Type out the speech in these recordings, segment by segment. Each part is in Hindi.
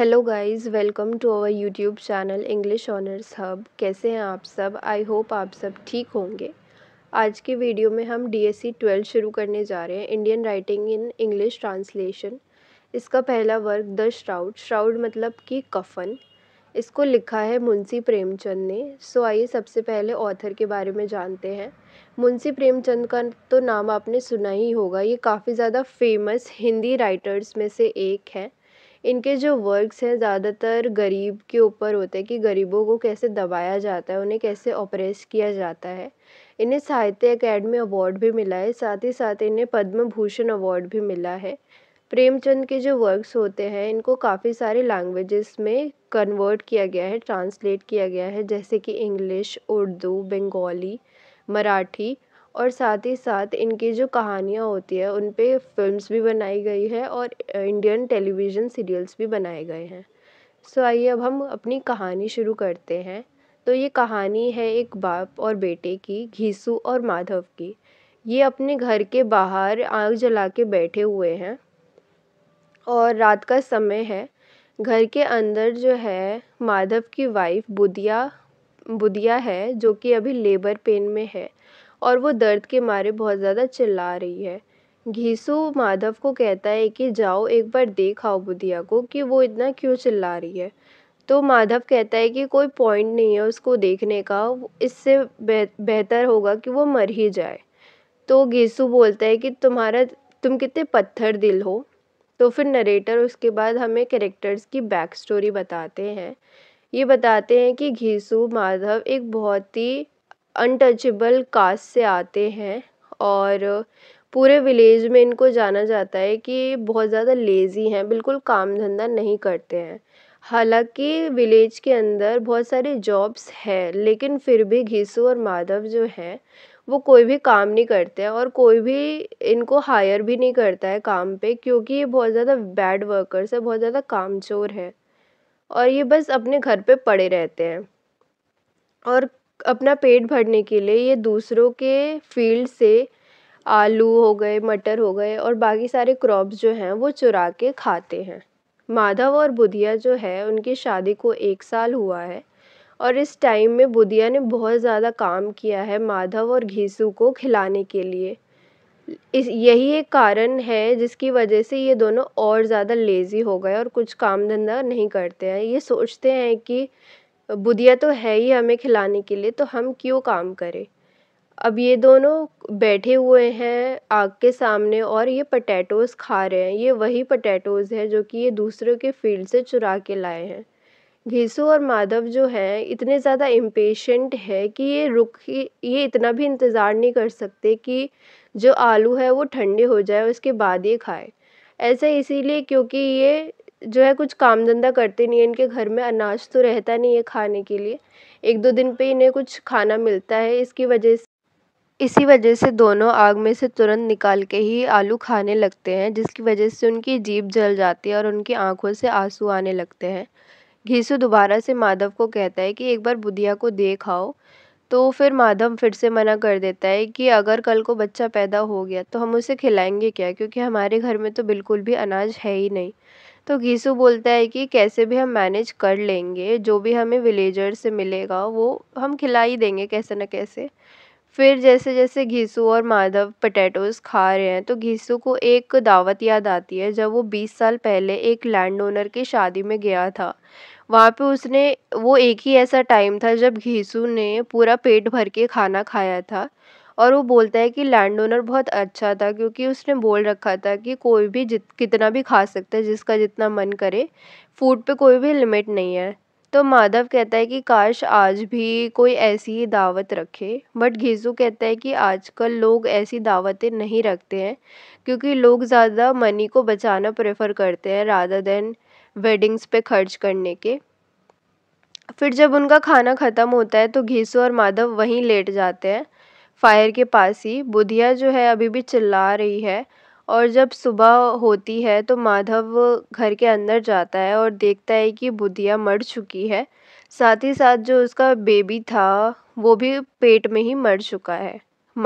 hello guys welcome to our YouTube channel English honours hub कैसे हैं आप सब आई होप आप सब ठीक होंगे आज के वीडियो में हम डी एस सी ट्वेल्व शुरू करने जा रहे हैं Indian writing in English translation इसका पहला वर्क द श्राउड श्राउड मतलब कि कफन इसको लिखा है मुंशी प्रेमचंद ने सो आइए सबसे पहले ऑथर के बारे में जानते हैं मुंशी प्रेमचंद का तो नाम आपने सुना ही होगा ये काफ़ी ज़्यादा फेमस हिंदी राइटर्स में से एक हैं इनके जो वर्क्स हैं ज़्यादातर गरीब के ऊपर होते हैं कि गरीबों को कैसे दबाया जाता है उन्हें कैसे ऑपरेस किया जाता है इन्हें साहित्य अकेडमी अवार्ड भी मिला है साथ ही साथ इन्हें पद्म भूषण अवार्ड भी मिला है प्रेमचंद के जो वर्क्स होते हैं इनको काफ़ी सारे लैंग्वेजेस में कन्वर्ट किया गया है ट्रांसलेट किया गया है जैसे कि इंग्लिश उर्दू बंगाली मराठी और साथ ही साथ इनकी जो कहानियाँ होती है उन पर फ़िल्म्स भी बनाई गई है और इंडियन टेलीविजन सीरियल्स भी बनाए गए हैं सो आइए अब हम अपनी कहानी शुरू करते हैं तो ये कहानी है एक बाप और बेटे की घीसू और माधव की ये अपने घर के बाहर आग जला के बैठे हुए हैं और रात का समय है घर के अंदर जो है माधव की वाइफ बुधिया बुधिया है जो कि अभी लेबर पेन में है और वो दर्द के मारे बहुत ज़्यादा चिल्ला रही है घीसू माधव को कहता है कि जाओ एक बार देख आओ बुधिया को कि वो इतना क्यों चिल्ला रही है तो माधव कहता है कि कोई पॉइंट नहीं है उसको देखने का इससे बेहतर होगा कि वो मर ही जाए तो घीसू बोलता है कि तुम्हारा तुम कितने पत्थर दिल हो तो फिर नरेटर उसके बाद हमें कैरेक्टर्स की बैक स्टोरी बताते हैं ये बताते हैं कि घीसू माधव एक बहुत ही अनटचेबल कास्ट से आते हैं और पूरे विलेज में इनको जाना जाता है कि बहुत ज़्यादा लेज़ी हैं बिल्कुल काम धंधा नहीं करते हैं हालाँकि विलेज के अंदर बहुत सारे जॉब्स है लेकिन फिर भी घीसू और माधव जो हैं वो कोई भी काम नहीं करते हैं और कोई भी इनको हायर भी नहीं करता है काम पे क्योंकि ये बहुत ज़्यादा बैड वर्कर्स है बहुत ज़्यादा कामचोर है और ये बस अपने घर पे पड़े रहते हैं और अपना पेट भरने के लिए ये दूसरों के फ़ील्ड से आलू हो गए मटर हो गए और बाकी सारे क्रॉप्स जो हैं वो चुरा के खाते हैं माधव और बुधिया जो है उनकी शादी को एक साल हुआ है और इस टाइम में बुधिया ने बहुत ज़्यादा काम किया है माधव और घीसू को खिलाने के लिए इस यही एक कारण है जिसकी वजह से ये दोनों और ज़्यादा लेज़ी हो गए और कुछ काम धंधा नहीं करते हैं ये सोचते हैं कि बुधिया तो है ही हमें खिलाने के लिए तो हम क्यों काम करें अब ये दोनों बैठे हुए हैं आग के सामने और ये पटैटोज़ खा रहे हैं ये वही पटैटोज़ हैं जो कि ये दूसरों के फील्ड से चुरा के लाए हैं घीसू और माधव जो हैं इतने ज़्यादा इम्पेशेंट है कि ये रुक ही ये इतना भी इंतज़ार नहीं कर सकते कि जो आलू है वो ठंडे हो जाए उसके बाद ये खाए ऐसा इसीलिए क्योंकि ये जो है कुछ काम धंधा करते नहीं है इनके घर में अनाज तो रहता नहीं है खाने के लिए एक दो दिन पे इन्हें कुछ खाना मिलता है इसकी वजह से इसी वजह से दोनों आग में से तुरंत निकाल के ही आलू खाने लगते हैं जिसकी वजह से उनकी जीप जल जाती है और उनकी आंखों से आंसू आने लगते हैं घीसू दोबारा से माधव को कहता है कि एक बार बुधिया को देख आओ तो फिर माधव फिर से मना कर देता है कि अगर कल को बच्चा पैदा हो गया तो हम उसे खिलाएंगे क्या क्योंकि हमारे घर में तो बिल्कुल भी अनाज है ही नहीं तो घीसू बोलता है कि कैसे भी हम मैनेज कर लेंगे जो भी हमें विलेजर से मिलेगा वो हम खिला ही देंगे कैसे न कैसे फिर जैसे जैसे घीसू और माधव पटेटोज़ खा रहे हैं तो घीसू को एक दावत याद आती है जब वो बीस साल पहले एक लैंड ओनर की शादी में गया था वहाँ पे उसने वो एक ही ऐसा टाइम था जब घीसू ने पूरा पेट भर के खाना खाया था और वो बोलता है कि लैंड ओनर बहुत अच्छा था क्योंकि उसने बोल रखा था कि कोई भी जित कितना भी खा सकता है जिसका जितना मन करे फूड पे कोई भी लिमिट नहीं है तो माधव कहता है कि काश आज भी कोई ऐसी ही दावत रखे बट घीजू कहता है कि आजकल लोग ऐसी दावतें नहीं रखते हैं क्योंकि लोग ज़्यादा मनी को बचाना प्रेफर करते हैं राधा देन वेडिंग्स पे खर्च करने के फिर जब उनका खाना ख़त्म होता है तो घीसू और माधव वहीं लेट जाते हैं फायर के पास ही बुधिया जो है अभी भी चिल्ला रही है और जब सुबह होती है तो माधव घर के अंदर जाता है और देखता है कि बुधिया मर चुकी है साथ ही साथ जो उसका बेबी था वो भी पेट में ही मर चुका है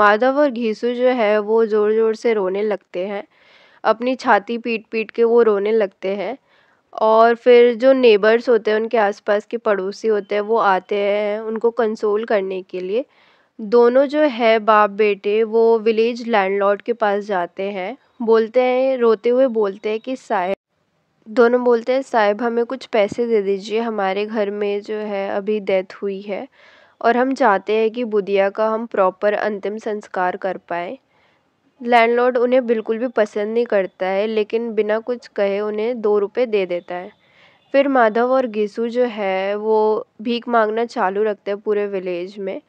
माधव और घीसू जो है वो ज़ोर ज़ोर से रोने लगते हैं अपनी छाती पीट पीट के वो रोने लगते हैं और फिर जो नेबर्स होते हैं उनके आसपास के पड़ोसी होते हैं वो आते हैं उनको कंसोल करने के लिए दोनों जो है बाप बेटे वो विलेज लैंडलॉर्ड के पास जाते हैं बोलते हैं रोते हुए बोलते हैं कि साहेब दोनों बोलते हैं साहेब हमें कुछ पैसे दे दीजिए हमारे घर में जो है अभी डेथ हुई है और हम चाहते हैं कि बुदिया का हम प्रॉपर अंतिम संस्कार कर पाए लैंडलॉर्ड उन्हें बिल्कुल भी पसंद नहीं करता है लेकिन बिना कुछ कहे उन्हें दो रुपये दे देता है फिर माधव और घीसू जो है वो भीख मांगना चालू रखते हैं पूरे विलेज में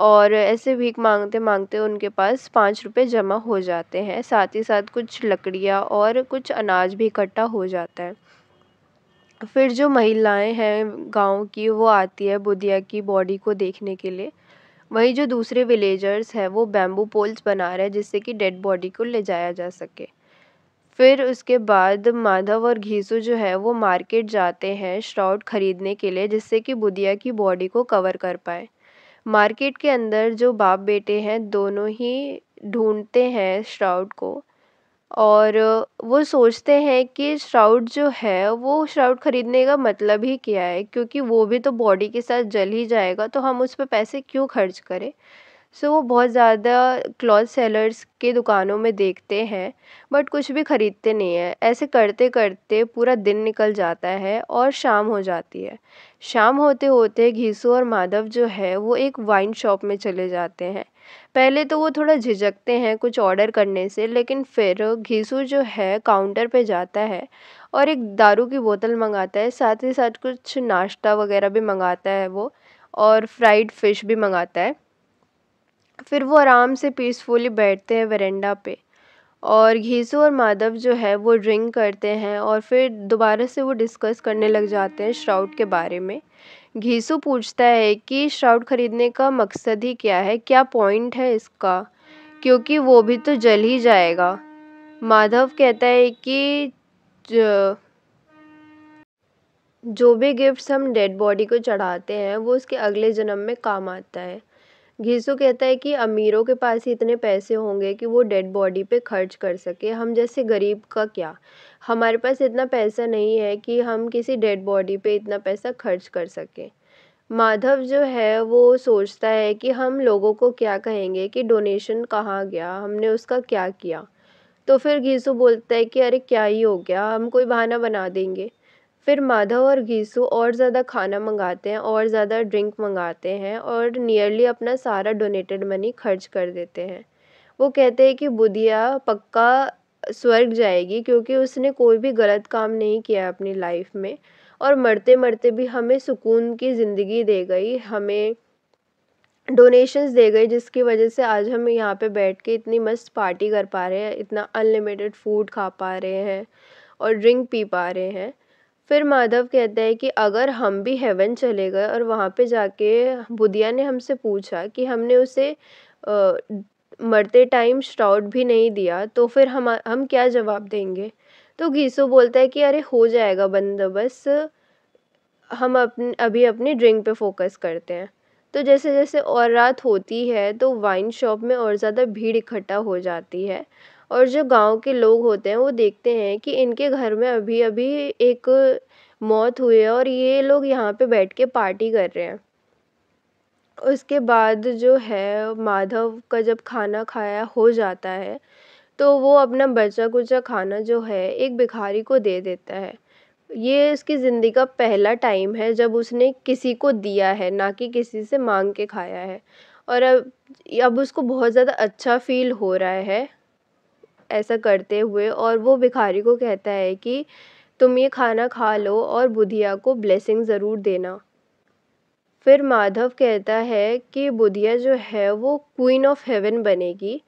और ऐसे भीख मांगते मांगते उनके पास पाँच रुपये जमा हो जाते हैं साथ ही साथ कुछ लकड़ियाँ और कुछ अनाज भी इकट्ठा हो जाता है फिर जो महिलाएँ हैं गाँव की वो आती है बुधिया की बॉडी को देखने के लिए वहीं जो दूसरे विलेजर्स हैं वो बैम्बू पोल्स बना रहे हैं जिससे कि डेड बॉडी को ले जाया जा सके फिर उसके बाद माधव और घीसू जो है वो मार्केट जाते हैं श्राउड खरीदने के लिए जिससे कि बुधिया की बॉडी को कवर कर पाए मार्केट के अंदर जो बाप बेटे हैं दोनों ही ढूंढते हैं श्राउड को और वो सोचते हैं कि श्राउड जो है वो श्राउड ख़रीदने का मतलब ही क्या है क्योंकि वो भी तो बॉडी के साथ जल ही जाएगा तो हम उस पर पैसे क्यों खर्च करें सो वो बहुत ज़्यादा क्लॉथ सेलर्स के दुकानों में देखते हैं बट कुछ भी खरीदते नहीं हैं ऐसे करते करते पूरा दिन निकल जाता है और शाम हो जाती है शाम होते होते घीसू और माधव जो है वो एक वाइन शॉप में चले जाते हैं पहले तो वो थोड़ा झिझकते हैं कुछ ऑर्डर करने से लेकिन फिर घीसू जो है काउंटर पे जाता है और एक दारू की बोतल मंगाता है साथ ही साथ कुछ नाश्ता वगैरह भी मंगाता है वो और फ्राइड फ़िश भी मंगाता है फिर वो आराम से पीसफुली बैठते हैं वरेंडा पे और घीसू और माधव जो है वो ड्रिंक करते हैं और फिर दोबारा से वो डिस्कस करने लग जाते हैं श्राउड के बारे में घीसू पूछता है कि श्राउड खरीदने का मकसद ही क्या है क्या पॉइंट है इसका क्योंकि वो भी तो जल ही जाएगा माधव कहता है कि जो भी गिफ्ट्स हम डेड बॉडी को चढ़ाते हैं वो उसके अगले जन्म में काम आता है घीसू कहता है कि अमीरों के पास ही इतने पैसे होंगे कि वो डेड बॉडी पे खर्च कर सके हम जैसे गरीब का क्या हमारे पास इतना पैसा नहीं है कि हम किसी डेड बॉडी पे इतना पैसा खर्च कर सकें माधव जो है वो सोचता है कि हम लोगों को क्या कहेंगे कि डोनेशन कहाँ गया हमने उसका क्या किया तो फिर घीसू बोलता है कि अरे क्या ही हो गया हम कोई बहाना बना देंगे फिर माधव और घीसू और ज़्यादा खाना मंगाते हैं और ज़्यादा ड्रिंक मंगाते हैं और नियरली अपना सारा डोनेटेड मनी खर्च कर देते हैं वो कहते हैं कि बुधिया पक्का स्वर्ग जाएगी क्योंकि उसने कोई भी गलत काम नहीं किया अपनी लाइफ में और मरते मरते भी हमें सुकून की ज़िंदगी दे गई हमें डोनेशंस दे गए जिसकी वजह से आज हम यहाँ पे बैठ के इतनी मस्त पार्टी कर पा रहे हैं इतना अनलिमिटेड फूड खा पा रहे हैं और ड्रिंक पी पा रहे हैं फिर माधव कहता है कि अगर हम भी हेवन चले गए और वहाँ पे जाके बुधिया ने हमसे पूछा कि हमने उसे मरते टाइम श्राउड भी नहीं दिया तो फिर हम हम क्या जवाब देंगे तो घीसो बोलता है कि अरे हो जाएगा बंदोबस्त हम अपने अभी अपनी ड्रिंक पे फोकस करते हैं तो जैसे जैसे और रात होती है तो वाइन शॉप में और ज़्यादा भीड़ इकट्ठा हो जाती है और जो गाँव के लोग होते हैं वो देखते हैं कि इनके घर में अभी अभी एक मौत हुई है और ये लोग यहाँ पे बैठ के पार्टी कर रहे हैं उसके बाद जो है माधव का जब खाना खाया हो जाता है तो वो अपना बचा कुचा खाना जो है एक भिखारी को दे देता है ये उसकी ज़िंदगी का पहला टाइम है जब उसने किसी को दिया है ना कि किसी से मांग के खाया है और अब अब उसको बहुत ज़्यादा अच्छा फ़ील हो रहा है ऐसा करते हुए और वो भिखारी को कहता है कि तुम ये खाना खा लो और बुधिया को ब्लेसिंग ज़रूर देना फिर माधव कहता है कि बुधिया जो है वो क्वीन ऑफ हेवन बनेगी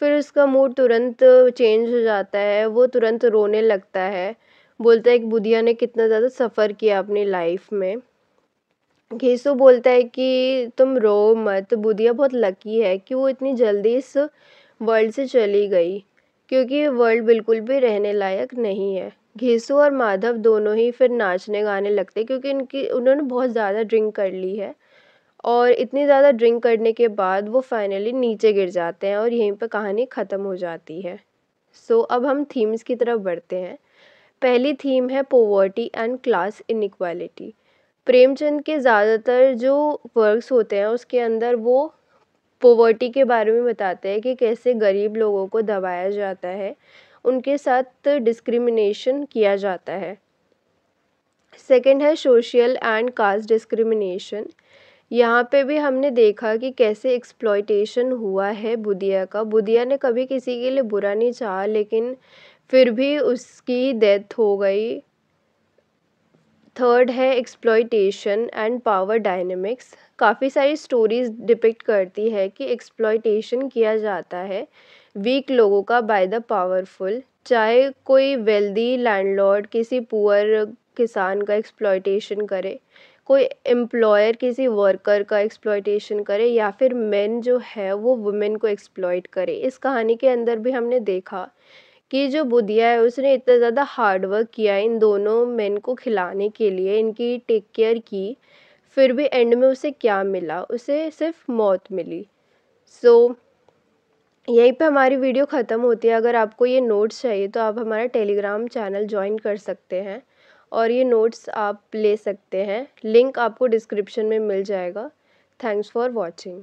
फिर उसका मूड तुरंत चेंज हो जाता है वो तुरंत रोने लगता है बोलता है कि बुधिया ने कितना ज़्यादा सफ़र किया अपनी लाइफ में घेसु बोलता है कि तुम रो मत बुधिया बहुत लकी है कि वो इतनी जल्दी इस वर्ल्ड से चली गई क्योंकि ये वर्ल्ड बिल्कुल भी रहने लायक नहीं है घीसू और माधव दोनों ही फिर नाचने गाने लगते क्योंकि इनकी उन्होंने बहुत ज़्यादा ड्रिंक कर ली है और इतनी ज़्यादा ड्रिंक करने के बाद वो फाइनली नीचे गिर जाते हैं और यहीं पर कहानी ख़त्म हो जाती है सो so, अब हम थीम्स की तरफ बढ़ते हैं पहली थीम है poverty and class inequality Premchand के ज़्यादातर जो वर्क्स होते हैं उसके अंदर वो पोवर्टी के बारे में बताते हैं कि कैसे गरीब लोगों को दबाया जाता है उनके साथ डिस्क्रिमिनेशन किया जाता है सेकंड है सोशल एंड कास्ट डिस्क्रिमिनेशन यहाँ पे भी हमने देखा कि कैसे एक्सप्लॉयटेशन हुआ है बुदिया का बुदिया ने कभी किसी के लिए बुरा नहीं चाहा लेकिन फिर भी उसकी डेथ हो गई थर्ड है एक्सप्लॉयटेशन एंड पावर डायनेमिक्स काफ़ी सारी स्टोरीज़ डिपिक्ट करती है कि एक्सप्लॉयटेशन किया जाता है वीक लोगों का बाय द पावरफुल चाहे कोई वेल्दी लैंडलॉर्ड किसी पुअर किसान का एक्सप्लॉयटेशन करे कोई एम्प्लॉयर किसी वर्कर का एक्सप्लॉयटेशन करे या फिर मेन जो है वो वुमेन को एक्सप्लॉयट करे इस कहानी के अंदर भी हमने देखा कि जो बुधिया है उसने इतना ज़्यादा हार्ड वर्क किया है इन दोनों मेन को खिलाने के लिए इनकी टेक केयर की फिर भी एंड में उसे क्या मिला उसे सिर्फ मौत मिली सो so, यहीं पे हमारी वीडियो ख़त्म होती है अगर आपको ये नोट्स चाहिए तो आप हमारा टेलीग्राम चैनल ज्वाइन कर सकते हैं और ये नोट्स आप ले सकते हैं लिंक आपको डिस्क्रिप्शन में मिल जाएगा थैंक्स फॉर वॉचिंग